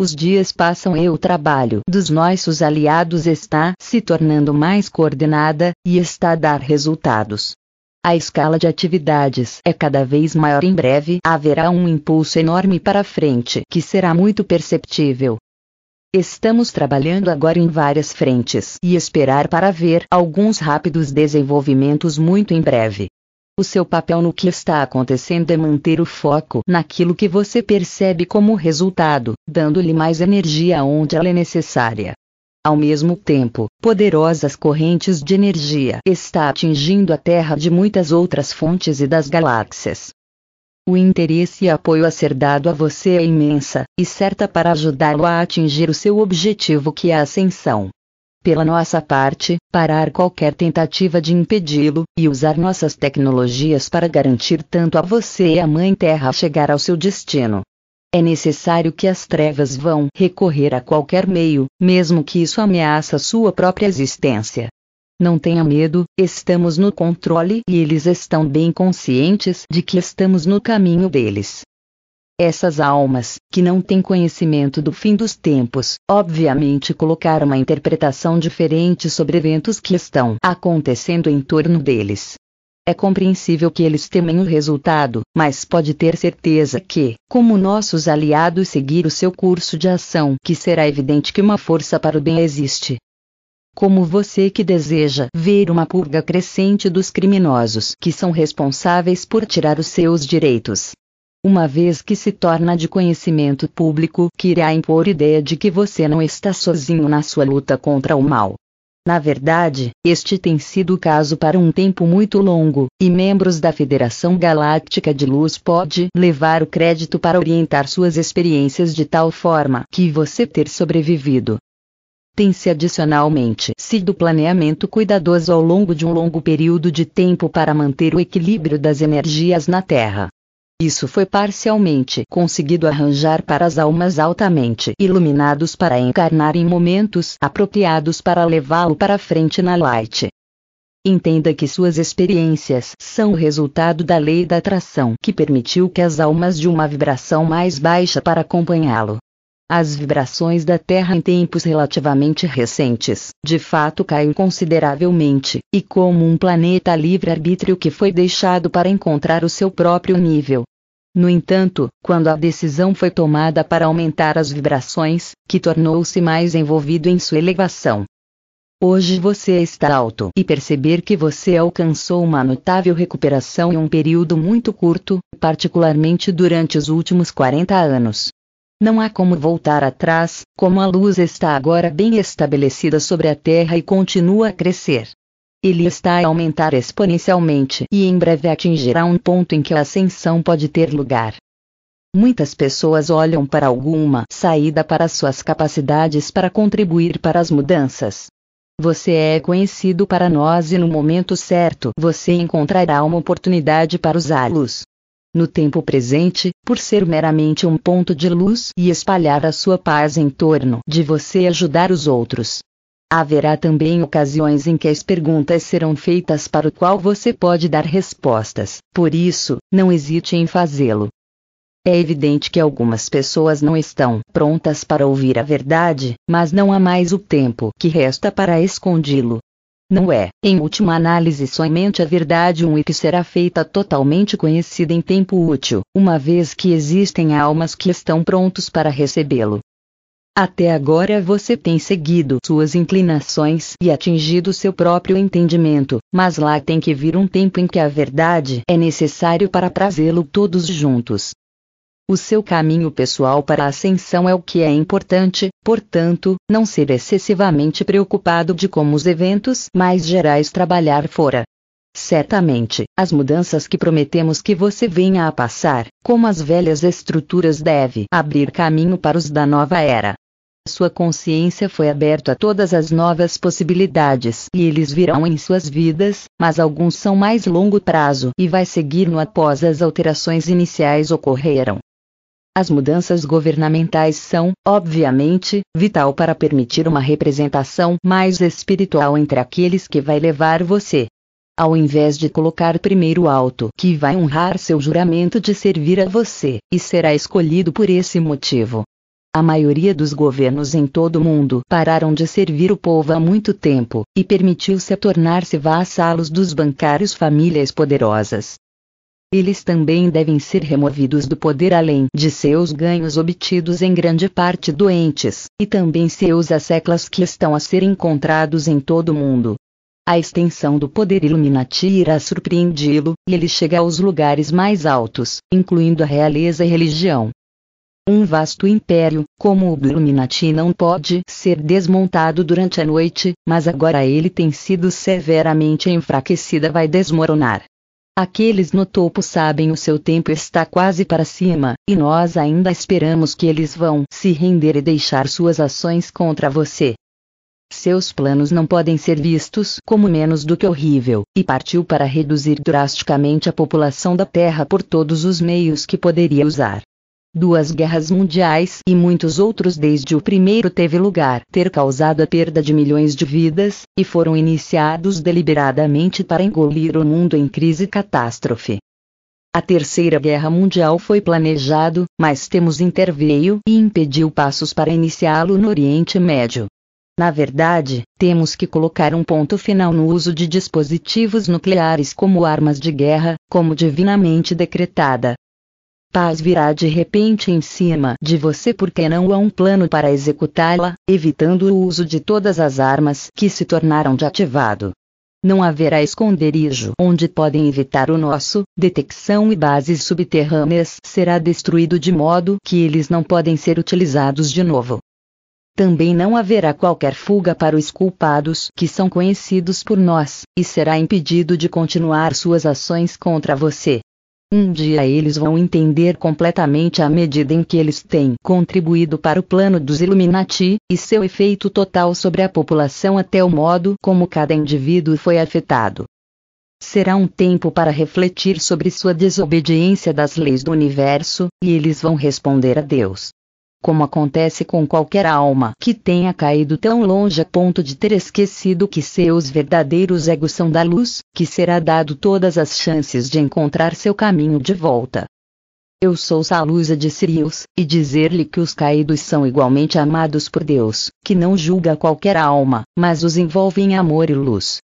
Os dias passam e o trabalho dos nossos aliados está se tornando mais coordenada e está a dar resultados. A escala de atividades é cada vez maior. Em breve haverá um impulso enorme para frente que será muito perceptível. Estamos trabalhando agora em várias frentes e esperar para ver alguns rápidos desenvolvimentos muito em breve. O seu papel no que está acontecendo é manter o foco naquilo que você percebe como resultado, dando-lhe mais energia onde ela é necessária. Ao mesmo tempo, poderosas correntes de energia está atingindo a Terra de muitas outras fontes e das galáxias. O interesse e apoio a ser dado a você é imensa, e certa para ajudá-lo a atingir o seu objetivo que é a ascensão pela nossa parte, parar qualquer tentativa de impedi-lo, e usar nossas tecnologias para garantir tanto a você e a Mãe Terra chegar ao seu destino. É necessário que as trevas vão recorrer a qualquer meio, mesmo que isso ameaça sua própria existência. Não tenha medo, estamos no controle e eles estão bem conscientes de que estamos no caminho deles. Essas almas, que não têm conhecimento do fim dos tempos, obviamente colocaram uma interpretação diferente sobre eventos que estão acontecendo em torno deles. É compreensível que eles temem o resultado, mas pode ter certeza que, como nossos aliados seguir o seu curso de ação, que será evidente que uma força para o bem existe. Como você que deseja ver uma purga crescente dos criminosos que são responsáveis por tirar os seus direitos, uma vez que se torna de conhecimento público que irá impor ideia de que você não está sozinho na sua luta contra o mal. Na verdade, este tem sido o caso para um tempo muito longo, e membros da Federação Galáctica de Luz pode levar o crédito para orientar suas experiências de tal forma que você ter sobrevivido. Tem-se adicionalmente sido planeamento cuidadoso ao longo de um longo período de tempo para manter o equilíbrio das energias na Terra. Isso foi parcialmente conseguido arranjar para as almas altamente iluminados para encarnar em momentos apropriados para levá-lo para frente na light. Entenda que suas experiências são o resultado da lei da atração que permitiu que as almas de uma vibração mais baixa para acompanhá-lo as vibrações da Terra em tempos relativamente recentes, de fato caem consideravelmente, e como um planeta livre-arbítrio que foi deixado para encontrar o seu próprio nível. No entanto, quando a decisão foi tomada para aumentar as vibrações, que tornou-se mais envolvido em sua elevação, Hoje você está alto e perceber que você alcançou uma notável recuperação em um período muito curto, particularmente durante os últimos 40 anos. Não há como voltar atrás, como a luz está agora bem estabelecida sobre a Terra e continua a crescer. Ele está a aumentar exponencialmente e em breve atingirá um ponto em que a ascensão pode ter lugar. Muitas pessoas olham para alguma saída para suas capacidades para contribuir para as mudanças. Você é conhecido para nós e no momento certo você encontrará uma oportunidade para usá-los no tempo presente, por ser meramente um ponto de luz e espalhar a sua paz em torno de você e ajudar os outros. Haverá também ocasiões em que as perguntas serão feitas para o qual você pode dar respostas, por isso, não hesite em fazê-lo. É evidente que algumas pessoas não estão prontas para ouvir a verdade, mas não há mais o tempo que resta para escondi-lo não é, em última análise, somente a verdade um e que será feita totalmente conhecida em tempo útil, uma vez que existem almas que estão prontos para recebê-lo. Até agora você tem seguido suas inclinações e atingido seu próprio entendimento, mas lá tem que vir um tempo em que a verdade é necessário para trazê-lo todos juntos. O seu caminho pessoal para a ascensão é o que é importante, Portanto, não ser excessivamente preocupado de como os eventos mais gerais trabalhar fora. Certamente, as mudanças que prometemos que você venha a passar, como as velhas estruturas deve abrir caminho para os da nova era. Sua consciência foi aberta a todas as novas possibilidades e eles virão em suas vidas, mas alguns são mais longo prazo e vai seguir no após as alterações iniciais ocorreram. As mudanças governamentais são, obviamente, vital para permitir uma representação mais espiritual entre aqueles que vai levar você. Ao invés de colocar primeiro alto que vai honrar seu juramento de servir a você, e será escolhido por esse motivo. A maioria dos governos em todo o mundo pararam de servir o povo há muito tempo, e permitiu-se tornar-se vassalos dos bancários famílias poderosas, eles também devem ser removidos do poder além de seus ganhos obtidos em grande parte doentes, e também seus asseclas que estão a ser encontrados em todo o mundo. A extensão do poder Illuminati irá surpreendê-lo, e ele chega aos lugares mais altos, incluindo a realeza e religião. Um vasto império, como o do Illuminati não pode ser desmontado durante a noite, mas agora ele tem sido severamente enfraquecida vai desmoronar. Aqueles no topo sabem o seu tempo está quase para cima, e nós ainda esperamos que eles vão se render e deixar suas ações contra você. Seus planos não podem ser vistos como menos do que horrível, e partiu para reduzir drasticamente a população da Terra por todos os meios que poderia usar duas guerras mundiais e muitos outros desde o primeiro teve lugar, ter causado a perda de milhões de vidas, e foram iniciados deliberadamente para engolir o mundo em crise e catástrofe. A Terceira Guerra Mundial foi planejado, mas temos interveio e impediu passos para iniciá-lo no Oriente Médio. Na verdade, temos que colocar um ponto final no uso de dispositivos nucleares como armas de guerra, como divinamente decretada, paz virá de repente em cima de você porque não há um plano para executá-la, evitando o uso de todas as armas que se tornaram de ativado. Não haverá esconderijo onde podem evitar o nosso, detecção e bases subterrâneas será destruído de modo que eles não podem ser utilizados de novo. Também não haverá qualquer fuga para os culpados que são conhecidos por nós, e será impedido de continuar suas ações contra você. Um dia eles vão entender completamente a medida em que eles têm contribuído para o plano dos Illuminati, e seu efeito total sobre a população até o modo como cada indivíduo foi afetado. Será um tempo para refletir sobre sua desobediência das leis do universo, e eles vão responder a Deus como acontece com qualquer alma que tenha caído tão longe a ponto de ter esquecido que seus verdadeiros egos são da luz, que será dado todas as chances de encontrar seu caminho de volta. Eu sou Salusa de Sirius, e dizer-lhe que os caídos são igualmente amados por Deus, que não julga qualquer alma, mas os envolve em amor e luz,